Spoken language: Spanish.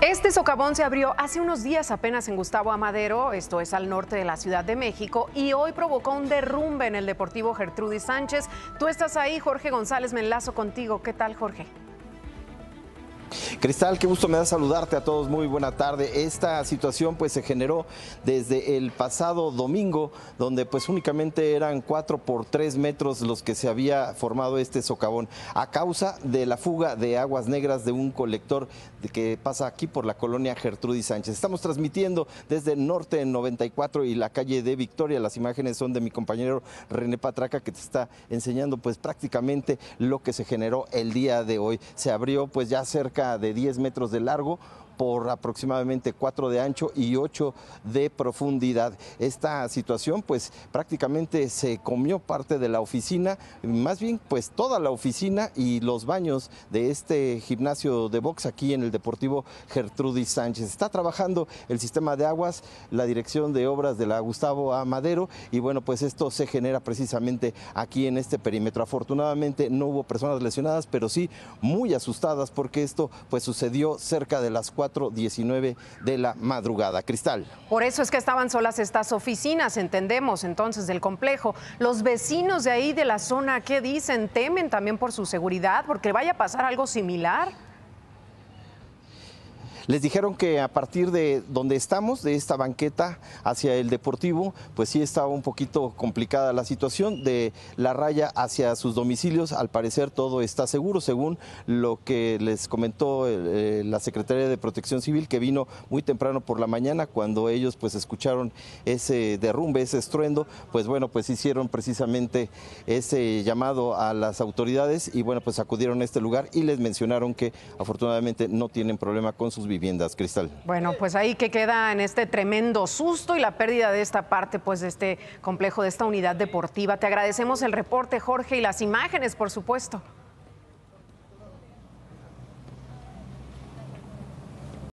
Este socavón se abrió hace unos días apenas en Gustavo Amadero, esto es al norte de la Ciudad de México, y hoy provocó un derrumbe en el Deportivo Gertrudis Sánchez. Tú estás ahí, Jorge González, me enlazo contigo. ¿Qué tal, Jorge? Cristal, qué gusto me da saludarte a todos. Muy buena tarde. Esta situación pues se generó desde el pasado domingo, donde pues únicamente eran cuatro por tres metros los que se había formado este socavón a causa de la fuga de aguas negras de un colector que pasa aquí por la colonia Gertrudis Sánchez. Estamos transmitiendo desde Norte en 94 y la calle de Victoria. Las imágenes son de mi compañero René Patraca que te está enseñando pues prácticamente lo que se generó el día de hoy. Se abrió pues ya cerca de 10 metros de largo por aproximadamente 4 de ancho y 8 de profundidad. Esta situación pues prácticamente se comió parte de la oficina, más bien pues toda la oficina y los baños de este gimnasio de box aquí en el Deportivo Gertrudis Sánchez. Está trabajando el sistema de aguas, la dirección de obras de la Gustavo A. Madero y bueno pues esto se genera precisamente aquí en este perímetro. Afortunadamente no hubo personas lesionadas, pero sí muy asustadas porque esto pues sucedió cerca de las 4 19 de la madrugada. Cristal. Por eso es que estaban solas estas oficinas, entendemos entonces, del complejo. Los vecinos de ahí, de la zona, ¿qué dicen? ¿Temen también por su seguridad? Porque vaya a pasar algo similar. Les dijeron que a partir de donde estamos, de esta banqueta hacia el Deportivo, pues sí estaba un poquito complicada la situación. De la raya hacia sus domicilios, al parecer todo está seguro, según lo que les comentó eh, la Secretaría de Protección Civil, que vino muy temprano por la mañana, cuando ellos pues escucharon ese derrumbe, ese estruendo, pues bueno, pues hicieron precisamente ese llamado a las autoridades y bueno, pues acudieron a este lugar y les mencionaron que afortunadamente no tienen problema con sus viviendas viviendas, Cristal. Bueno, pues ahí que queda en este tremendo susto y la pérdida de esta parte, pues de este complejo, de esta unidad deportiva. Te agradecemos el reporte, Jorge, y las imágenes, por supuesto.